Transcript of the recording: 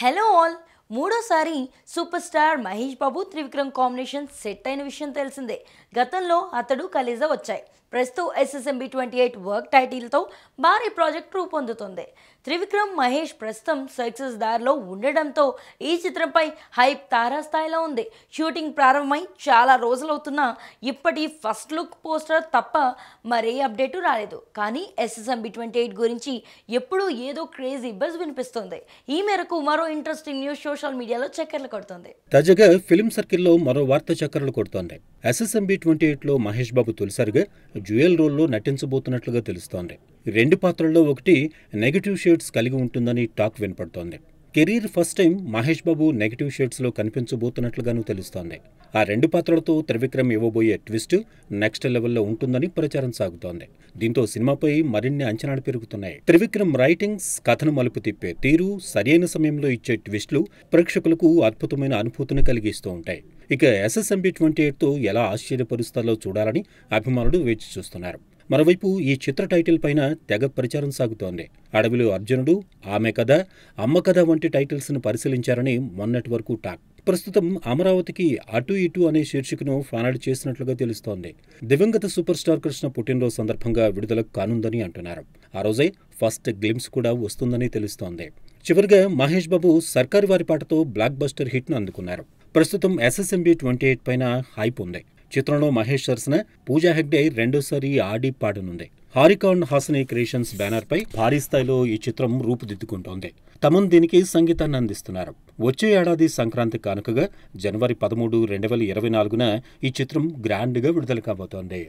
Hello all, మూడోసారి super star Mahesh Babu Trivikram combination set అయిన విషయం తెలిసిందే గతంలో అతడు కలిజా వచ్చాయి ప్రస్తుతం ఎస్ఎస్ఎంబి ట్వంటీ ఎయిట్ వర్క్ టైటిల్తో భారీ ప్రాజెక్ట్ రూపొందుతుంది త్రివిక్రమ్ మహేష్ ప్రస్తుతం సక్సెస్ దారిలో ఉండడంతో ఈ చిత్రంపై హైప్ తారాస్థాయిలో ఉంది షూటింగ్ ప్రారంభమై చాలా రోజులవుతున్నా ఇప్పటి ఫస్ట్ లుక్ పోస్టర్ తప్ప మరే అప్డేటు రాలేదు కానీ ఎస్ఎస్ఎంబి ట్వంటీ ఎయిట్ గురించి ఎప్పుడూ ఏదో క్రేజీ బజ్ వినిపిస్తుంది ఈ మేరకు మరో ఇంట్రెస్టింగ్ న్యూస్ షో సోషల్ మీడియాలో చక్కర్లు కొడుతుంది తాజాగా ఫిల్మ్ సర్కిల్లో మరో వార్త చక్కర్లు కొడుతోంది ఎస్ఎస్ఎంబి ట్వంటీ ఎయిట్లో మహేష్ బాబు తొలిసారిగా జ్యువెల్ రోల్లో నటించబోతున్నట్లుగా తెలుస్తోంది రెండు పాత్రల్లో ఒకటి నెగిటివ్ షేడ్స్ కలిగి ఉంటుందని టాక్ వినపడుతోంది career first time Mahesh Babu negative షేడ్స్లో కనిపించబోతున్నట్లుగాను తెలుస్తోంది ఆ రెండు పాత్రలతో త్రివిక్రమ్ ఇవ్వబోయే ట్విస్ట్ నెక్స్ట్ లెవెల్లో ఉంటుందని ప్రచారం సాగుతోంది దీంతో సినిమాపై మరిన్ని అంచనాలు పెరుగుతున్నాయి త్రివిక్రమ్ రైటింగ్స్ కథను మలుపు తిప్పే తీరు సరైన సమయంలో ఇచ్చే ట్విస్ట్లు ప్రేక్షకులకు అద్భుతమైన అనుభూతిని కలిగిస్తూ ఉంటాయి ఇక ఎస్ఎస్ఎంబి ట్వంటీ ఎయిట్తో ఎలా ఆశ్చర్యపరుస్తారో చూడాలని అభిమానులు వేచి చూస్తున్నారు మరోవైపు ఈ చిత్ర టైటిల్ పైన తెగ ప్రచారం సాగుతోంది అడవిలో అర్జునుడు ఆమె కథ అమ్మ కథ వంటి టైటిల్స్ను పరిశీలించారని మొన్నటి వరకు టాక్ ప్రస్తుతం అమరావతికి అటు ఇటు అనే శీర్షికను ఫానాడు చేసినట్లుగా తెలుస్తోంది దివంగత సూపర్ స్టార్ కృష్ణ పుట్టినరోజు సందర్భంగా విడుదల కానుందని అంటున్నారు ఆ రోజే ఫస్ట్ గ్లిమ్స్ కూడా వస్తుందని తెలుస్తోంది చివరిగా మహేష్ బాబు సర్కారు వారి పాటతో బ్లాక్ బస్టర్ హిట్ను అందుకున్నారు ప్రస్తుతం ఎస్ఎస్ఎంబీ ట్వంటీ ఎయిట్ పైన హైప్ ఉంది చిత్రంలో మహేష్ సరసన పూజా హెగ్డే రెండోసారి ఆడి పాడనుంది హారికాన్ హాసనీ క్రియేషన్స్ బ్యానర్పై భారీ స్థాయిలో ఈ చిత్రం రూపుదిద్దుకుంటోంది తమన్ దీనికి సంగీతాన్ని అందిస్తున్నారు వచ్చే ఏడాది సంక్రాంతి కానుకగా జనవరి పదమూడు రెండు వేల ఇరవై నాలుగున ఈ చిత్రం గ్రాండ్గా విడుదల కాబోతోంది